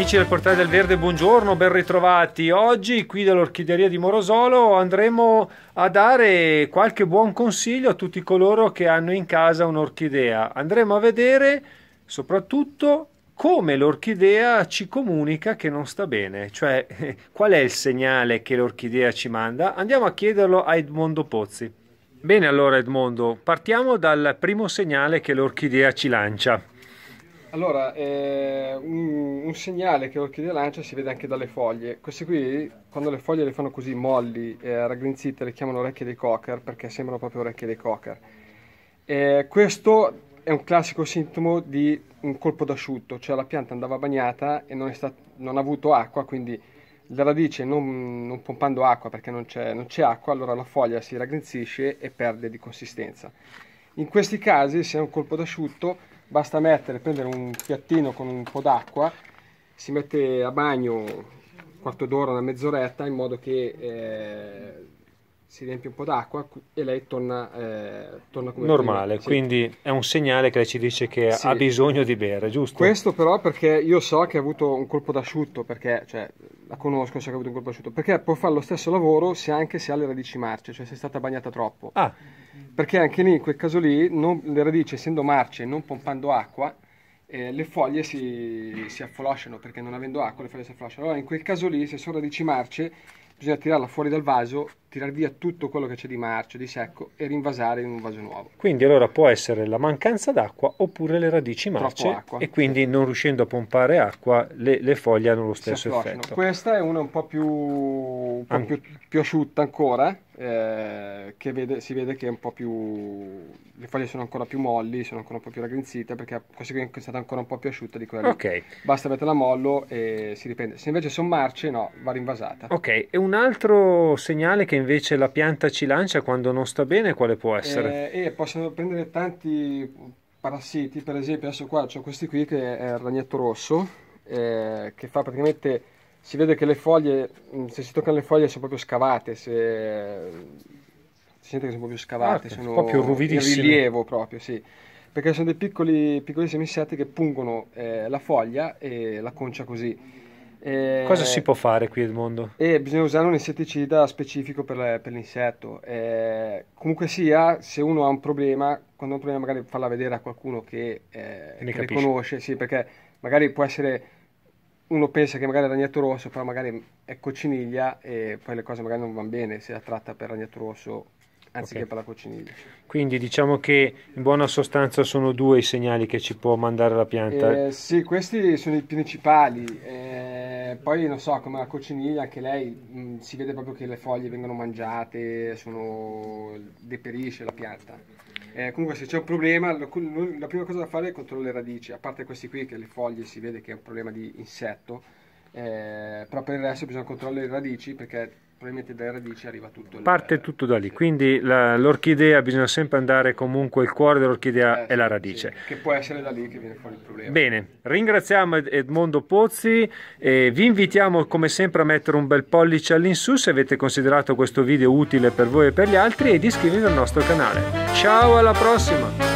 Amici del Portale del Verde, buongiorno, ben ritrovati. Oggi qui dall'Orchideria di Morosolo andremo a dare qualche buon consiglio a tutti coloro che hanno in casa un'orchidea. Andremo a vedere soprattutto come l'orchidea ci comunica che non sta bene, cioè qual è il segnale che l'orchidea ci manda. Andiamo a chiederlo a Edmondo Pozzi. Bene allora Edmondo, partiamo dal primo segnale che l'orchidea ci lancia. Allora, eh, un, un, segnale che l'orchidea lancia si vede anche dalle foglie. Queste qui, quando le foglie le fanno così molli, eh, raggrinzite, le chiamano orecchie dei cocker perché sembrano proprio orecchie dei cocker. Eh, questo è un classico sintomo di un colpo d'asciutto, cioè la pianta andava bagnata e non, non ha avuto acqua, quindi la radice non, non pompando acqua perché non c'è acqua, allora la foglia si raggrinzisce e perde di consistenza. In questi casi, se è un colpo d'asciutto, basta mettere, prendere un piattino con un po' d'acqua, si mette a bagno un quarto d'ora, una mezz'oretta, in modo che eh, si riempie un po' d'acqua e lei torna, eh, torna come normale. Prima, sì. Quindi è un segnale che lei ci dice che sì. ha bisogno di bere, giusto? Questo però perché io so che ha avuto un colpo d'asciutto, perché cioè, la conosco, so che ha avuto un colpo d'asciutto, perché può fare lo stesso lavoro se anche se ha le radici marce, cioè se è stata bagnata troppo. Ah. Perché anche lì, in quel caso lì, non, le radici essendo marce e non pompando acqua, eh, le foglie si, si, affolosciano perché non avendo acqua le foglie si affolosciano. Allora in quel caso lì, se sono radici marce, bisogna tirarla fuori dal vaso, tirar via tutto quello che c'è di marcio, di secco e rinvasare in un vaso nuovo. Quindi allora può essere la mancanza d'acqua oppure le radici marce e quindi non riuscendo a pompare acqua le, le foglie hanno lo stesso effetto. Questa è una un po' più, un po più, più asciutta ancora, eh, che vede, si vede che è un po' più le foglie sono ancora più molli, sono ancora un po' più raggrinzite perché questa qui è stata ancora un po' più asciutta di quella. Ok. Basta metterla a mollo e si riprende. Se invece sono marce no, va rinvasata. Ok, e una un altro segnale che invece la pianta ci lancia quando non sta bene, quale può essere? Eh, eh, possono prendere tanti parassiti, per esempio adesso qua ho questi qui che è il ragnetto rosso, eh, che fa praticamente, si vede che le foglie, mm, se si toccano le foglie sono proprio scavate, se, si sente che sono proprio scavate, ah, sono proprio ruvidissime. in rilievo proprio, sì perché sono dei piccoli, piccolissimi insetti che pungono eh, la foglia e la concia così. E, eh, Cosa si può fare qui Edmondo? Eh, bisogna usare un insetticida specifico per, per l'insetto. Eh, comunque sia, se uno ha un problema, quando ha un problema magari farla vedere a qualcuno che, eh, ne che conosce, sì, perché magari può essere, uno pensa che magari è ragnato rosso, però magari è cocciniglia e poi le cose magari non vanno bene se la tratta per ragnato rosso anziché okay. per la cocciniglia. Quindi diciamo che in buona sostanza sono due i segnali che ci può mandare la pianta. Eh, sì, questi sono i principali. Eh, poi non so, come la cocciniglia, anche lei mh, mm, si vede proprio che le foglie vengono mangiate, sono, deperisce la pianta. Eh, comunque se c'è un problema, lo, la prima cosa da fare è controllare le radici, a parte questi qui che le foglie si vede che è un problema di insetto, eh, però per il resto bisogna controllare le radici perché probabilmente dalle radici arriva tutto lì. Parte eh, tutto da lì, sì. quindi la, l'orchidea bisogna sempre andare comunque, il cuore dell'orchidea eh, è sì, la radice. Sì, che può essere da lì che viene fuori il problema. Bene, ringraziamo Ed- Edmondo Pozzi e vi invitiamo come sempre a mettere un bel pollice all'insù se avete considerato questo video utile per voi e per gli altri ed iscrivervi al nostro canale. Ciao, alla prossima!